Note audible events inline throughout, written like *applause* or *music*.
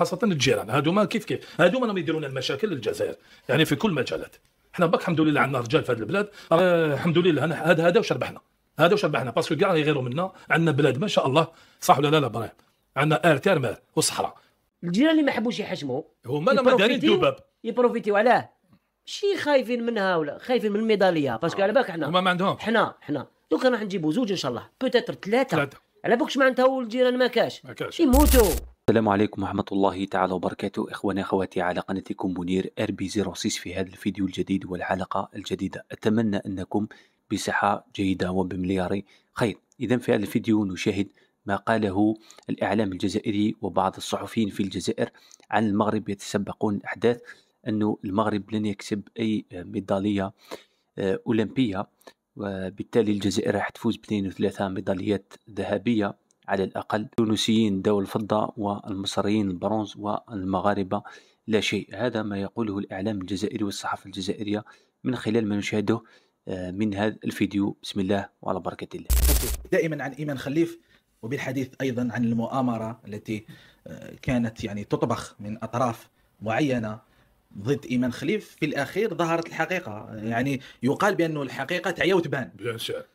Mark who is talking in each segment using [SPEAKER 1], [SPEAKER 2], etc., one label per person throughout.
[SPEAKER 1] خاصه الجيران هادوما كيف كيف هادوما راهم يديرون المشاكل للجزائر يعني في كل المجالات احنا برك الحمد لله عندنا رجال في هذه البلاد آه، الحمد لله هذا هذا واش ربحنا هذا واش ربحنا باسكو كاع يغيروا منا عندنا بلاد ما شاء الله صح ولا لا لا برايم عندنا ارتار مال وصحراء
[SPEAKER 2] الجيران اللي ما حبوش يحجموا
[SPEAKER 1] هما اللي دارين الذباب
[SPEAKER 2] يبروفيتيو علاه شي خايفين منها ولا خايفين من الميداليه باسكو على بالك حنا هما ما عندهم حنا حنا دوك راح نجيبوا زوج ان شاء الله بوتيتر ثلاثه على بالكش معناتها والجيران ما كاش ما كاش يموتوا
[SPEAKER 3] السلام عليكم ورحمة الله تعالى وبركاته إخواني أخواتي على قناتكم منير ار بي 06 في هذا الفيديو الجديد والحلقة الجديدة أتمنى أنكم بصحة جيدة وبمليار خير إذا في هذا الفيديو نشاهد ما قاله الإعلام الجزائري وبعض الصحفيين في الجزائر عن المغرب يتسبقون الأحداث أن المغرب لن يكسب أي ميدالية آه، أولمبية وبالتالي الجزائر راح تفوز باثنين وثلاثة ميداليات ذهبية على الأقل تونسيين ذوي الفضة والمصريين البرونز والمغاربة لا شيء هذا ما يقوله الإعلام الجزائري والصحافة الجزائرية من خلال ما نشاهده آه، من هذا الفيديو بسم الله وعلى بركة الله
[SPEAKER 1] دائما عن إيمان خليف وبالحديث أيضا عن المؤامرة التي آه، كانت يعني تطبخ من أطراف معينة ضد ايمان خليف في الاخير ظهرت الحقيقه يعني يقال بانه الحقيقه تعيا وتبان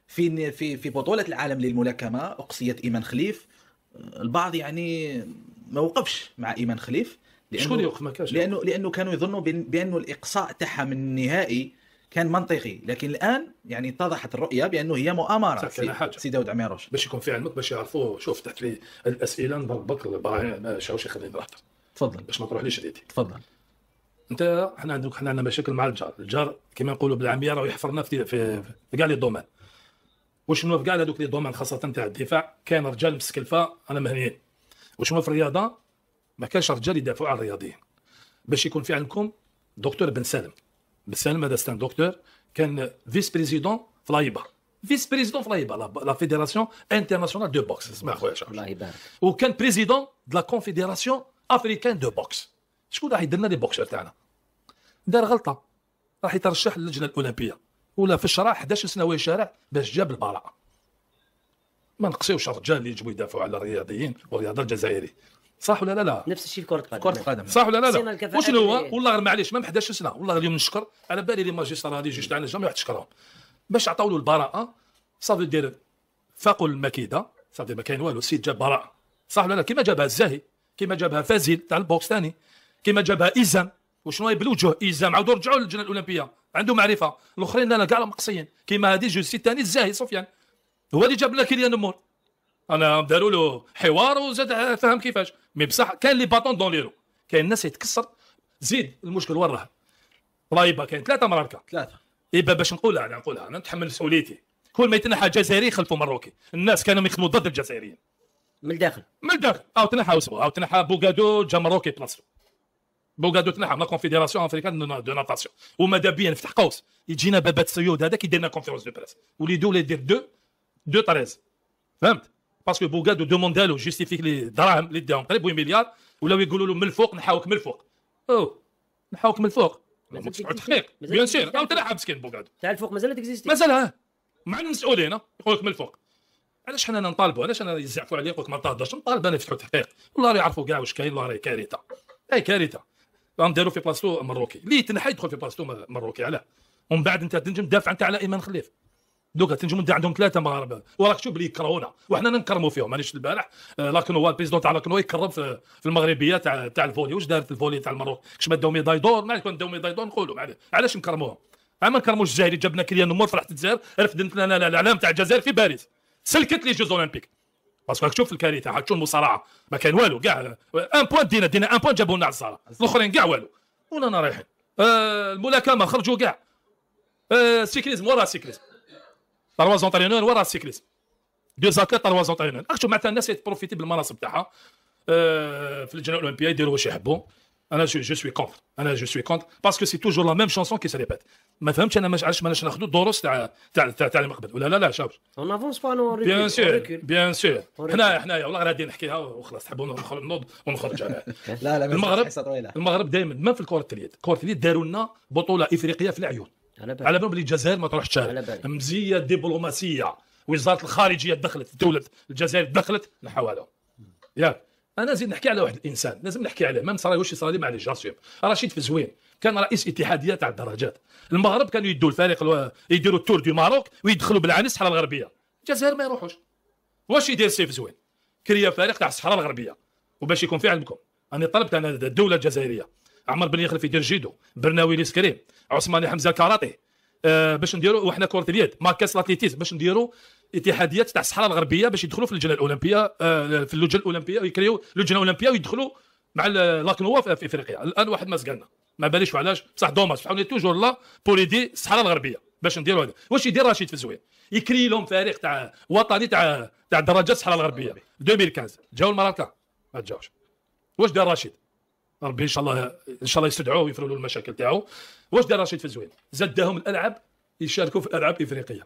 [SPEAKER 1] في في في بطوله العالم للملاكمه اقصيت ايمان خليف البعض يعني ما وقفش مع ايمان خليف لانه شكون يوقف ما كانش لانه لانه كانوا يظنوا بانه الاقصاء تاعها من النهائي كان منطقي لكن الان يعني اتضحت الرؤيه بانه هي مؤامره سي, حاجة. سي داود عميروش باش يكون في علمك باش يعرفوا شوف تحت لي الاسئله نضربك شاوش يخليني نحضر تفضل باش ما تروحليش ريدي تفضل انت احنا عندك احنا عندنا مشاكل مع الجار الجار كما نقولوا بالعاميه راه يحفرنا في في كاع لي دومان واش في كاع هذوك لي دومان خاصه تاع الدفاع كان رجال مسكلفه انا مهنيين واش في الرياضه ما كانش رجال يدافعوا على الرياضيين باش يكون في عندكم دكتور بن سالم بن سالم هذا ستان دكتور كان فيس بريزيدون في لايبا فيس بريزيدون في لايبا لا فيديراسيون انترناسيونال دو بوكس اسمع خويا الله يبارك وكان بريزيدون دو لا كونفيديراسيون افريكان دو بوكس شكون راح يدير لنا لي بوكسور تاعنا دار غلطه راح يترشح للجنه الاولمبيه ولا في الشرع 11 سنه وهي شارع باش جاب البراءه ما نقصيوش الرجال اللي يجوا يدافعوا على الرياضيين والرياضه الجزائري صح ولا لا لا نفس الشيء في كره القدم كره القدم صح ولا لا لا وشنو هو والله غير معليش ما 11 سنه والله اليوم نشكر على بالي لي ماجستير هذه جوج تاعنا جامع تشكرهم باش عطاو له البراءه صافي دير فاقوا المكيده صافي ما كاين والو سيت جاب براءه صح ولا لا كيما جابها الزاهي كيما جابها فازيل تاع البوكس ثاني كما جابها إيزام وشنو هي بالوجه إيزام عاودوا رجعوا للجنه الاولمبيه عنده معرفه الاخرين لا كاع مقصيين كما هذه جو سي ثاني الزاهي سفيان هو اللي جاب لنا كيليان مور انا داروا له حوار وزاد فهم كيفاش مي بصح كان لي باطون دون ليرو كاين الناس يتكسر زيد المشكل وين راه رايبه كاين ثلاثه مراركه ثلاثه ايبا باش نقولها انا نقولها انا نتحمل مسؤوليتي كل ما يتنحى جزائري خلفوا مروكي الناس كانوا يخدموا ضد الجزائريين من الداخل من الداخل او تنحى او تنحى بوغادو جا مروكي بلاصتو بوغادو تنحى لا كونفيديراسيون افريكان دو ناتاسيون وماذا بيا نفتح قوس يجينا بابات سيود هذا كيدير لنا كونفيرونس دو بريس وليدو دو يدير دو دو 13 فهمت باسكو بوغادو دوموندا له جيستيفيك لي دراهم اللي داهم قريب مليار ولاو يقولوا له من الفوق نحاوك من الفوق او نحاوك من الفوق تحقيق بيان سير او تلعب مسكين بوغادو تاع الفوق مازال تكزيستي مازال مع المسؤولين يقول لك من الفوق علاش حنا نطالبوا علاش انا يزعفوا عليا يقول لك ما تهضرش نطالب انا يفتحوا تحقيق والله يعرفوا كاع واش كاين والله راهي كارثه اي كارثه نديرو في بلاصتو مروكي ليه تنحى يدخل في بلاصتو مروكي علاه ومن بعد انت تنجم تدافع انت على ايمان خليف دوكا تنجم انت عندهم ثلاثه مغاربه وراك شوف اللي يكرهونا وحنا نكرموا فيهم مانيش البارح هو البريزيدون تاع لاكنو يكرم في, المغربيه تاع تاع الفولي واش دارت الفولي تاع المروك كش ما داو ميداي دور ما كون داو ميداي دور نقولوا علاش نكرموهم ما نكرموش الجزائري جابنا كليان مور فرحت الجزائر رفدت لنا الاعلام تاع الجزائر في باريس سلكت لي جوز اولمبيك باسكو تشوف الكارثه تاعها المصارعه ما كان والو كاع ان بوان دينا دينا ان بوان جابوا لنا على الاخرين كاع والو ورانا رايحين آه، الملاكمه خرجوا كاع آه، السيكليزم ورا السيكليزم تروا زونترينور ورا السيكليزم دو زاكات تروا زونترينور اكتشوف معناتها الناس يتبروفيتي بالمناصب تاعها آه، في الجنة الاولمبيه يديروا واش يحبوا انا جو, جو سوي كونتر انا جو سوي كونتر باسكو سي توجور لا ميم شانسون كي سي ما فهمتش انا علاش ما ناخذوا الدروس تاع تاع تاع تاع المقبل ولا لا لا شاب اون افونس با نو بيان سور بيان سور حنا حنايا والله غادي نحكيها وخلاص تحبوا نوض ونخرج *laughs* لا لا المغرب المغرب دائما ما في الكره اليد كره اليد داروا لنا بطوله افريقيه في العيون على بالي على بالهم الجزائر ما تروحش مزيه دبلوماسيه وزاره الخارجيه دخلت دوله الجزائر دخلت نحو هذا ياك انا زيد نحكي على واحد الانسان لازم نحكي عليه ما نصرا واش صرا معليش راسيو رشيد فزوين كان رئيس اتحاديه تاع الدراجات المغرب كانوا يدوا الفريق الو... يديروا التور دو ماروك ويدخلوا بالعاني الصحراء الغربيه الجزائر ما يروحوش واش يدير سيف زوين كريا فريق تاع الصحراء الغربيه وباش يكون في عندكم انا طلبت انا الدوله الجزائريه عمر بن يخلف يدير جيدو برناوي ليسكريم عثماني حمزه كاراتي أه باش نديروا وحنا كره اليد ماركاس لاتليتيز باش نديروا اتحاديات تاع الصحراء الغربيه باش يدخلوا في اللجنه الاولمبيه آه، في اللجنه الاولمبيه ويكريو اللجنه الاولمبيه ويدخلوا مع لاكنوا في افريقيا الان واحد ما سقالنا ما باليش وعلاش بصح دوماج بصح توجور لا بور ايدي الصحراء الغربيه باش نديروا هذا واش يدير رشيد في الزوير يكري لهم فريق تاع وطني تاع تاع درجات الصحراء الغربيه 2015 جاو المراكا ما تجاوش واش دار رشيد ربي ان شاء الله ان شاء الله يستدعوه ويفروا له المشاكل تاعو واش دار رشيد في الزوير زدهم الالعاب يشاركوا في الالعاب افريقيه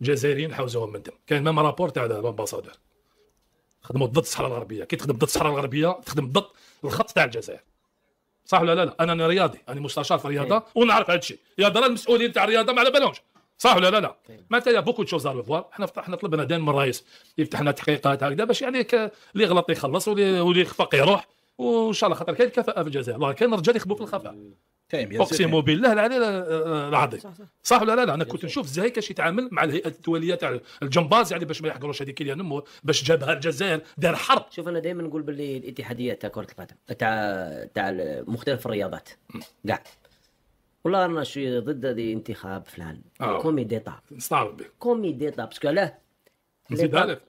[SPEAKER 1] جزائريين حوزوهم من دم كان مام رابور تاع الامباسادور خدموا ضد الصحراء الغربيه كي تخدم ضد الصحراء الغربيه تخدم ضد الخط تاع الجزائر صح ولا لا لا انا, رياضي انا مستشار في الرياضه طيب. ونعرف هذا الشيء يا درا المسؤولين تاع الرياضه ما على بالهمش صح ولا لا لا طيب. متى يا بوكو تشوز على فوار حنا فتحنا طلبنا دين من الرئيس يفتح لنا تحقيقات هكذا باش يعني اللي غلط يخلص واللي يخفق يروح وان شاء الله خاطر كاين الكفاءه في الجزائر كاين رجال يخبوا في الخفاء اقسم بالله العلي العظيم صح, ولا لا, لا انا كنت نشوف الزهاي كاش يتعامل مع الهيئه الدوليه تاع يعني الجمباز يعني باش ما يحقروش هذيك اللي نمو باش جابها الجزائر دار حرب شوف انا دائما نقول باللي الاتحاديه تاع كره
[SPEAKER 2] القدم تاع تاع مختلف الرياضات كاع والله انا شويه ضد هذه انتخاب فلان كومي آه. ديتا نستعرض به كومي ديتا باسكو علاه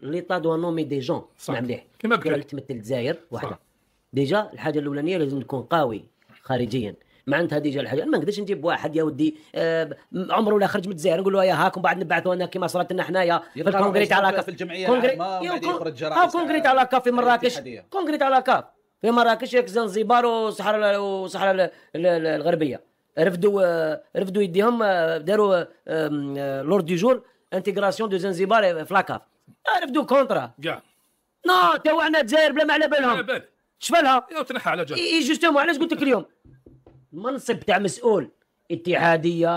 [SPEAKER 2] ليتا دو نومي دي جون اسمع مليح كيما تمثل الجزائر وحده ديجا الحاجه الاولانيه لازم تكون قوي خارجيا معناتها ديجا الحاجه ما نقدرش نجيب واحد يا ودي آه، عمره ولا خرج من الجزائر نقول له يا هاكم بعد نبعثوا انا كما صارت لنا حنايا في الكونغريت على كاف في الجمعيه كونغريت يخرج كونغريت على كاف في مراكش كونغريت على كاف في مراكش ياك زنزبار وصحراء وصحراء الغربيه رفدوا آه، رفدوا يديهم آه، داروا لور دي جور انتغراسيون دو زنزبار في لاكاف رفدوا كونترا كاع نو تاوعنا الجزائر بلا ما على بالهم شفالها يا على جنب اي جوستومون علاش قلت لك اليوم منصب تاع مسؤول اتحاديه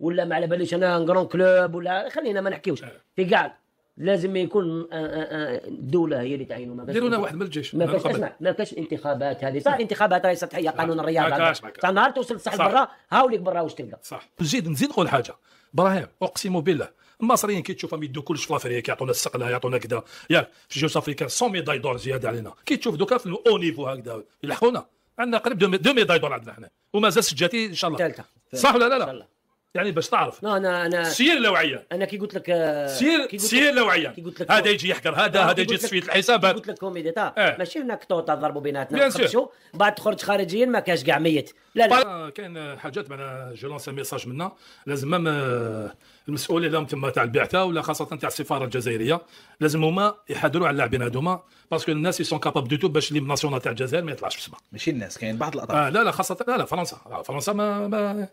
[SPEAKER 2] ولا ما على باليش انا كرون كلوب ولا خلينا ما نحكيوش آه. في كاع لازم يكون آه، آه، الدوله هي اللي تعينوا ما ديروا واحد من الجيش ما كاش اسمع ما كاش انتخابات هذه صح انتخابات راهي سطحيه قانون الرياضه تاع نهار توصل لصح برا هاوليك برا واش تلقى
[SPEAKER 1] صح نزيد نزيد نقول حاجه ابراهيم اقسم بالله المصريين كي تشوفهم يدوا كلش في افريقيا يعطونا السقله يعطونا كذا ياك في جوس افريكان 100 ميداي دور زياده علينا كي تشوف دوكا في الاو نيفو هكذا يلحقونا عندنا قريب دو ميداي دور عندنا حنا وما زال سجاتي ان شاء الله ثالثه صح ولا لا لا يعني باش تعرف
[SPEAKER 2] لا انا انا سير لوعيه انا كي قلت لك سير سير لوعيه كي قلت لك هذا يجي يحكر هذا هذا يجي تصفيه الحسابات قلت لك كوميدي تاع إيه. ماشي هناك توطا ضربوا بيناتنا شو بعد تخرج خارجيا ما كاش كاع ميت لا لا
[SPEAKER 1] آه، كاين حاجات معنا جو لونس ميساج منا لازم مام آه، المسؤولين اللي تما تاع البعثه ولا خاصه تاع السفاره الجزائريه لازم هما يحضروا على اللاعبين هذوما باسكو الناس يسون كاباب دو تو باش ليم ناسيونال تاع الجزائر ما يطلعش في السما ماشي الناس كاين بعض الاطراف آه لا لا خاصه لا لا فرنسا آه، فرنسا ما, ما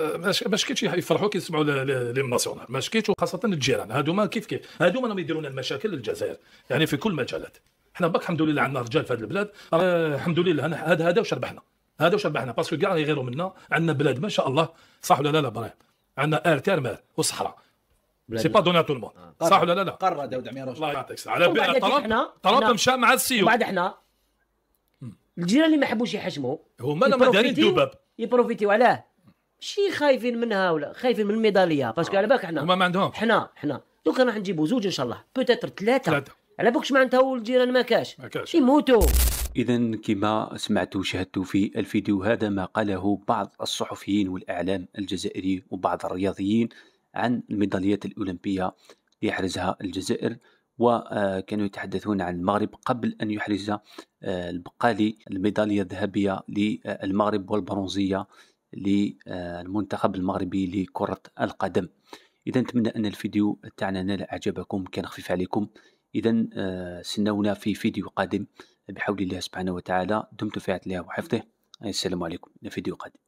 [SPEAKER 1] باش باش كيتشي يفرحوا كي يسمعوا ليم ناسيونال باش كيتشو خاصه الجيران هادوما كيف كيف هادوما راهم يديروا لنا المشاكل للجزائر يعني في كل المجالات حنا باك الحمد لله عندنا رجال في هذه البلاد آه، الحمد لله هذا هذا واش ربحنا هذا واش ربحنا باسكو كاع يغيروا منا عندنا بلاد ما شاء الله صح ولا لا لا براه عندنا ار تيرمال وصحراء سي با دوني تو الموند صح ولا لا لا قرر داود عمير الله يعطيك على بالي طلب طلب مشى مع السيو بعد حنا
[SPEAKER 2] الجيران اللي ما حبوش يحشموا هما ما دارين الذباب يبروفيتيو علاه ماشي خايفين منها ولا خايفين من الميداليه باسكو على بالك حنا هما ما عندهم حنا حنا دوك راح نجيبو زوج ان شاء الله بوتيتر ثلاثه ثلاثه على بالكش معناتها والجيران ما كاش ما كاش يموتوا
[SPEAKER 3] إذا كما سمعتوا وشاهدتوا في الفيديو هذا ما قاله بعض الصحفيين والإعلام الجزائري وبعض الرياضيين عن الميداليات الأولمبية يحرزها الجزائر وكانوا يتحدثون عن المغرب قبل أن يحرز آه، البقالي الميدالية الذهبية للمغرب والبرونزية للمنتخب المغربي لكرة القدم إذا نتمنى أن الفيديو تاعنا نال إعجابكم كان خفيف عليكم إذا آه، سنونا في فيديو قادم بحول الله سبحانه وتعالى دمتم في عون الله وحفظه السلام عليكم في فيديو قادم